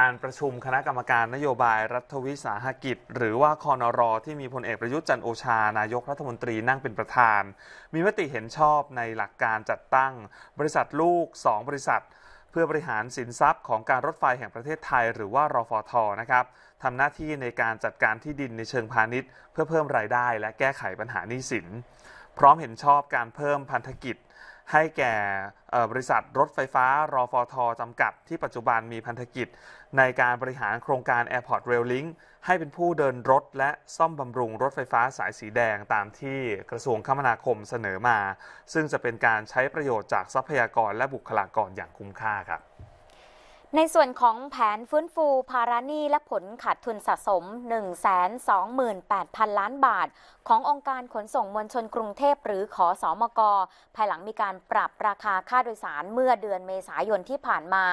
การประชุมคณะกรรมการนโยบายรัฐวิสาหกิจ หรือว่าคอนอรอที่มีพลเอกประยุทธ์จันโอชา นายกรัฐมนตรีนั่งเป็นประธาน มีมติเห็นชอบในหลักการจัดตั้ง บริษัทลูก 2 บริษัท เพื่อบริหารสินทรัพย์ของการรถไฟแห่งประเทศไทย หรือว่ารอฟอทอนะครับทำหน้าที่ในการจัดการที่ดินในเชิงพาณิชย์ เพื่อเพิ่มรายได้ และแก้ไขปัญหาหนี้สิน พร้อมเห็นชอบการเพิ่มพันธกิจให้แก่บริษัทรถไฟฟ้ารอฟอทจำกัดที่ปัจจุบันมีพันธกิจ ในการบริหารโครงการ Airport Rail Link ให้เป็นผู้เดินรถและซ่อมบำรุงรถไฟฟ้าสายสีแดงตามที่กระทรวงคมนาคมเสนอมา ซึ่งจะเป็นการใช้ประโยชน์จากทรัพยากรและบุคลากรอย่างคุ้มค่าครับในส่วนของแผนฟื้นฟู ภาระหนี้และผลขาดทุนสะสม 128,000 ล้านบาท ขององค์การขนส่งมวลชนกรุงเทพหรือขอสอมก ภายหลังมีการปรับราคาค่าโดยสารเมื่อเดือนเมษายนที่ผ่านมา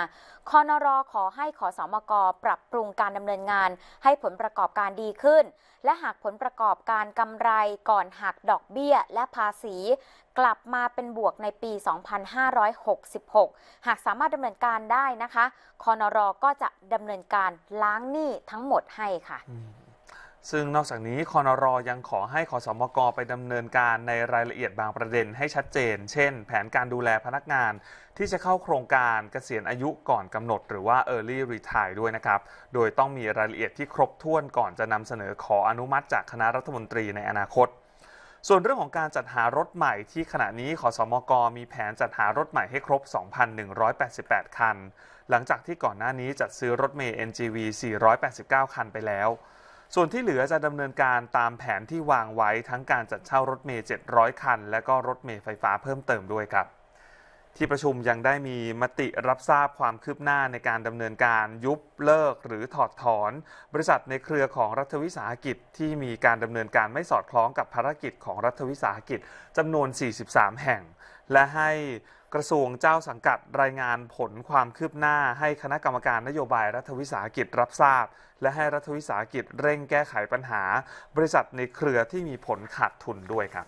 คอนรอขอให้ขอสอมก ปรับปรุงการดำเนินงาน ให้ผลประกอบการดีขึ้น และหากผลประกอบการกำไรก่อนหักดอกเบี้ยและภาษีกลับมาเป็นบวกในปี 2566 หากสามารถดำเนินการได้นะคะคอนอรก็จะดำเนินการล้างหนี้ทั้งหมดให้ค่ะ ซึ่งนอกจากนี้คอนอรอยังขอให้ขอสมกไปดำเนินการในรายละเอียดบางประเด็นให้ชัดเจน เช่นแผนการดูแลพนักงานที่จะเข้าโครงการเกษียณอายุก่อนกำหนด หรือว่า Early Retire ด้วยนะครับ โดยต้องมีรายละเอียดที่ครบถ้วนก่อนจะนำเสนอขออนุมัติ จากคณะรัฐมนตรีในอนาคตส่วนเรื่องของการจัดหารถใหม่ที่ขณะนี้ขอสมกมีแผนจัดหารถใหม่ให้ครบ 2,188 คัน หลังจากที่ก่อนหน้านี้จัดซื้อรถเมย์ NGV 489 คันไปแล้ว ส่วนที่เหลือจะดำเนินการตามแผนที่วางไว้ทั้งการจัดเช่ารถเมย์700 คันและก็รถเมย์ไฟฟ้าเพิ่มเติมด้วยครับที่ประชุมยังได้มีมติรับทราบความคืบหน้าในการดำเนินการยุบเลิกหรือถอดถอนบริษัทในเครือของรัฐวิสาหกิจที่มีการดำเนินการไม่สอดคล้องกับภารกิจของรัฐวิสาหกิจจำนวน 43 แห่ง และให้กระทรวงเจ้าสังกัดรายงานผลความคืบหน้าให้คณะกรรมการนโยบายรัฐวิสาหกิจรับทราบ และให้รัฐวิสาหกิจเร่งแก้ไขปัญหาบริษัทในเครือที่มีผลขาดทุนด้วยครับ